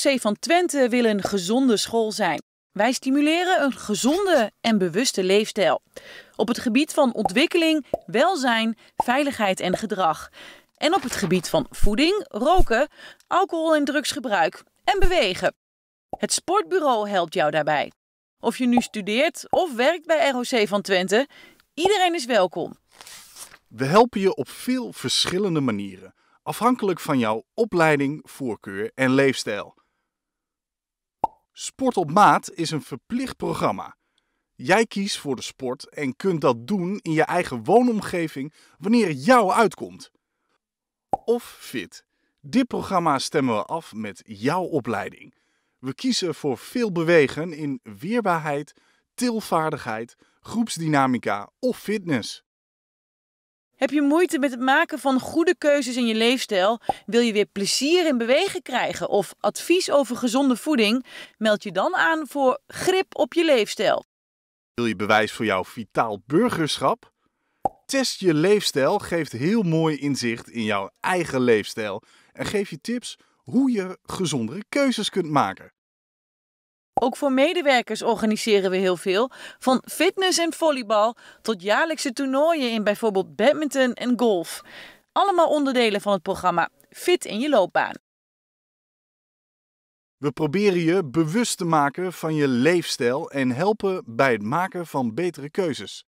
ROC van Twente wil een gezonde school zijn. Wij stimuleren een gezonde en bewuste leefstijl. Op het gebied van ontwikkeling, welzijn, veiligheid en gedrag. En op het gebied van voeding, roken, alcohol en drugsgebruik en bewegen. Het sportbureau helpt jou daarbij. Of je nu studeert of werkt bij ROC van Twente, iedereen is welkom. We helpen je op veel verschillende manieren, afhankelijk van jouw opleiding, voorkeur en leefstijl. Sport op maat is een verplicht programma. Jij kiest voor de sport en kunt dat doen in je eigen woonomgeving wanneer het jou uitkomt. Of fit. Dit programma stemmen we af met jouw opleiding. We kiezen voor veel bewegen in weerbaarheid, tilvaardigheid, groepsdynamica of fitness. Heb je moeite met het maken van goede keuzes in je leefstijl? Wil je weer plezier in bewegen krijgen of advies over gezonde voeding? Meld je dan aan voor Grip op je leefstijl. Wil je bewijs voor jouw vitaal burgerschap? Test je leefstijl geeft heel mooi inzicht in jouw eigen leefstijl en geeft je tips hoe je gezondere keuzes kunt maken. Ook voor medewerkers organiseren we heel veel. Van fitness en volleybal tot jaarlijkse toernooien in bijvoorbeeld badminton en golf. Allemaal onderdelen van het programma Fit in je loopbaan. We proberen je bewust te maken van je leefstijl en helpen bij het maken van betere keuzes.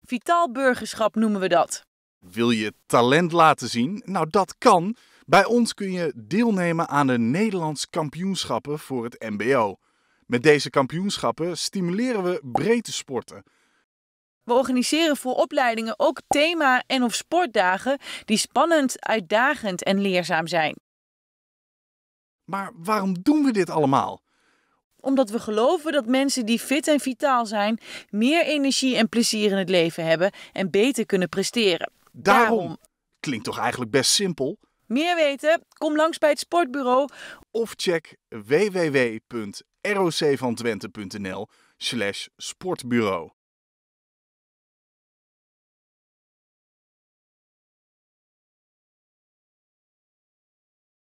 Vitaal burgerschap noemen we dat. Wil je talent laten zien? Nou, dat kan. Bij ons kun je deelnemen aan de Nederlands kampioenschappen voor het MBO. Met deze kampioenschappen stimuleren we breedte sporten. We organiseren voor opleidingen ook thema- en of sportdagen die spannend, uitdagend en leerzaam zijn. Maar waarom doen we dit allemaal? Omdat we geloven dat mensen die fit en vitaal zijn, meer energie en plezier in het leven hebben en beter kunnen presteren. Daarom, Daarom klinkt toch eigenlijk best simpel? Meer weten? Kom langs bij het sportbureau of check www rocvantwente.nl slash sportbureau.